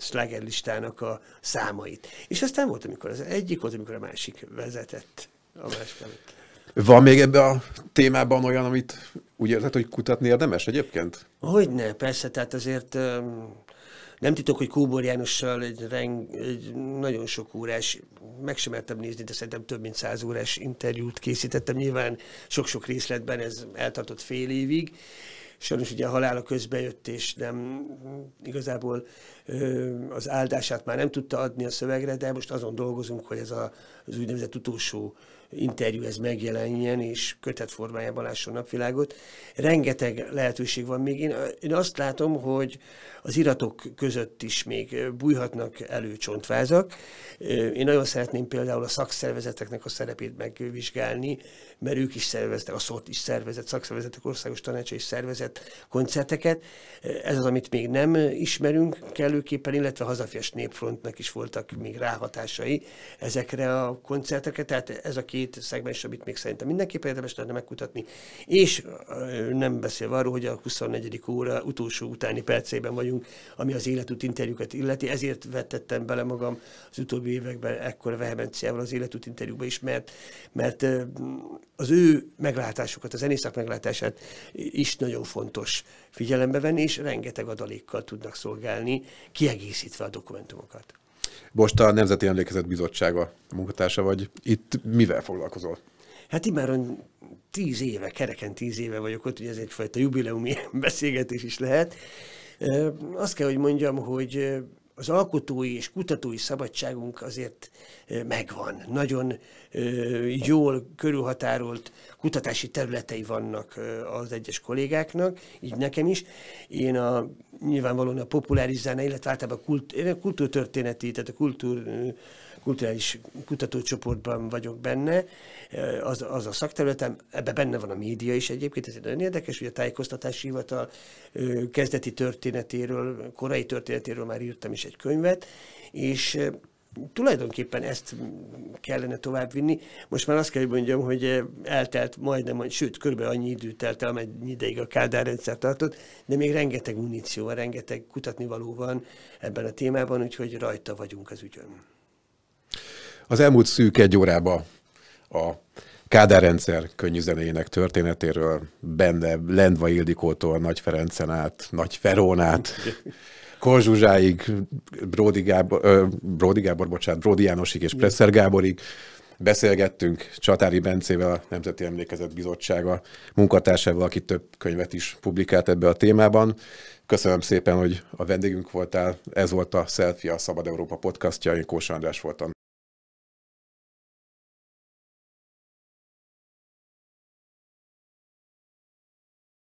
S2: slágerlistának a számait. És aztán volt, amikor az egyik, volt, amikor a másik vezetett a másik előtt.
S1: Van még ebbe a témában olyan, amit úgy érzed, hogy kutatni érdemes egyébként?
S2: Hogyne, persze, tehát azért nem titok, hogy Kóbor Jánossal egy, reng, egy nagyon sok órás, meg sem mertem nézni, de szerintem több mint száz órás interjút készítettem. Nyilván sok-sok részletben ez eltartott fél évig. Sajnos ugye a halála közbe jött, és nem igazából ö, az áldását már nem tudta adni a szövegre, de most azon dolgozunk, hogy ez a, az úgynevezett utolsó interjú ez megjelenjen, és kötet formájában lásson napvilágot. Rengeteg lehetőség van még. Én, én azt látom, hogy az iratok között is még bújhatnak elő csontvázak. Én nagyon szeretném például a szakszervezeteknek a szerepét megvizsgálni, mert ők is szerveztek, a szót is szervezett, szakszervezetek országos tanácsa is szervezett koncerteket. Ez az, amit még nem ismerünk kellőképpen, illetve a hazafias népfrontnak is voltak még ráhatásai ezekre a koncerteket. Tehát ez a két két szegmens, amit még szerintem mindenképp érdemes lenne megkutatni, és nem beszélve arról, hogy a 24. óra utolsó utáni percében vagyunk, ami az életút interjúkat illeti, ezért vetettem bele magam az utóbbi években ekkora vehemenciával az életút interjúba is, mert, mert az ő meglátásukat, az zenészak meglátását is nagyon fontos figyelembe venni, és rengeteg adalékkal tudnak szolgálni, kiegészítve a dokumentumokat.
S1: Most a Nemzeti Emlékezet Bizottsága munkatársa vagy. Itt mivel
S2: foglalkozol? Hát immáron tíz éve, kereken tíz éve vagyok ott, ugye ez egyfajta jubileumi beszélgetés is lehet. Azt kell, hogy mondjam, hogy az alkotói és kutatói szabadságunk azért megvan. Nagyon jól körülhatárolt kutatási területei vannak az egyes kollégáknak, így nekem is. Én a, nyilvánvalóan a populariz zene, illetve általában a kultúrtörténeti, tehát a kultúr kulturális kutatócsoportban vagyok benne, eh, az, az a szakterületem, ebben benne van a média is egyébként, ez egy nagyon érdekes, hogy a tájékoztatási hivatal kezdeti történetéről, korai történetéről már írtam is egy könyvet, és eh, tulajdonképpen ezt kellene továbbvinni. Most már azt kell, hogy mondjam, hogy eh, eltelt majdnem, sőt, körülbelül annyi idő telt el, amennyi ideig a Kádár rendszer tartott, de még rengeteg muníció, rengeteg kutatnivaló van ebben a témában, úgyhogy rajta vagyunk az ügyön.
S1: Az elmúlt szűk egy órába a Kádár rendszer könnyű zenéjének történetéről, benne Lendva Ildikótól, Nagy Ferencen át, Nagy Ferónát, Korzsuzsáig, Bródi Gábor, ö, Bródi Gábor, bocsánat, Bródi Jánosig és Presser Gáborig beszélgettünk Csatári Bencével, a Nemzeti Emlékezet Bizottsága munkatársával, aki több könyvet is publikált ebbe a témában. Köszönöm szépen, hogy a vendégünk voltál. Ez volt a Selfie,
S2: a Szabad Európa podcastja. Én Kós András voltam.